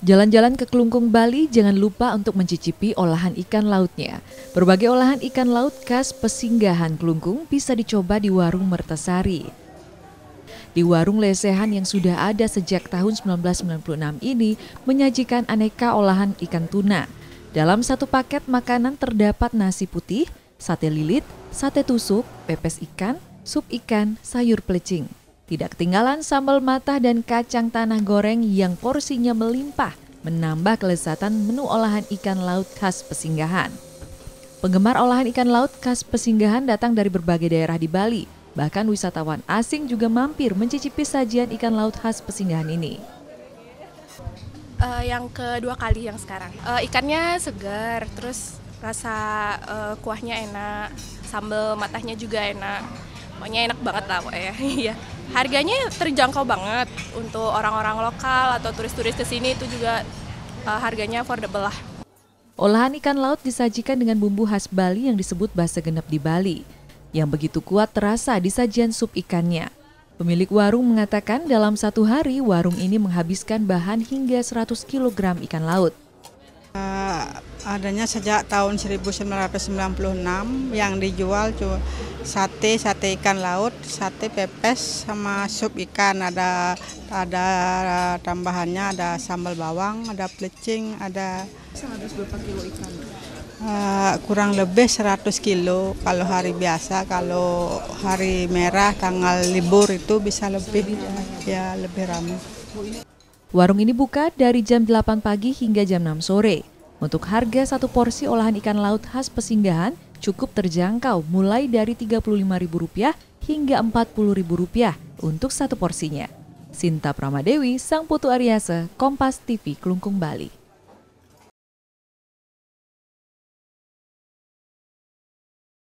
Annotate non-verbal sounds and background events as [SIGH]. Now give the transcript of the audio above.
Jalan-jalan ke Kelungkung, Bali, jangan lupa untuk mencicipi olahan ikan lautnya. Berbagai olahan ikan laut khas pesinggahan Kelungkung bisa dicoba di Warung Mertasari. Di warung lesehan yang sudah ada sejak tahun 1996 ini menyajikan aneka olahan ikan tuna. Dalam satu paket makanan terdapat nasi putih, sate lilit, sate tusuk, pepes ikan, sup ikan, sayur pelecing. Tidak ketinggalan sambal matah dan kacang tanah goreng yang porsinya melimpah menambah kelezatan menu olahan ikan laut khas Pesinggahan. Penggemar olahan ikan laut khas Pesinggahan datang dari berbagai daerah di Bali. Bahkan wisatawan asing juga mampir mencicipi sajian ikan laut khas Pesinggahan ini. Uh, yang kedua kali yang sekarang. Uh, ikannya segar, terus rasa uh, kuahnya enak, sambal matahnya juga enak pokoknya enak banget lah pokoknya [LAUGHS] iya harganya terjangkau banget untuk orang-orang lokal atau turis-turis ke sini itu juga uh, harganya affordable lah Olahan ikan laut disajikan dengan bumbu khas Bali yang disebut bahasa genep di Bali, yang begitu kuat terasa di sajian sup ikannya. Pemilik warung mengatakan dalam satu hari warung ini menghabiskan bahan hingga 100 kg ikan laut. Eh, adanya sejak tahun 1996 yang dijual cuma sate sate ikan laut sate pepes sama sup ikan ada ada tambahannya ada sambal bawang ada plecing ada kilo ikan uh, eh, kurang lebih 100 kilo kalau hari biasa kalau hari merah tanggal libur itu bisa lebih ya lebih ramai Warung ini buka dari jam 8 pagi hingga jam 6 sore. Untuk harga satu porsi olahan ikan laut khas pesinggahan cukup terjangkau mulai dari Rp35.000 hingga Rp40.000 untuk satu porsinya. Sinta Pramadewi, Sang Putu Ariase, Kompas TV, Kelungkung, Bali.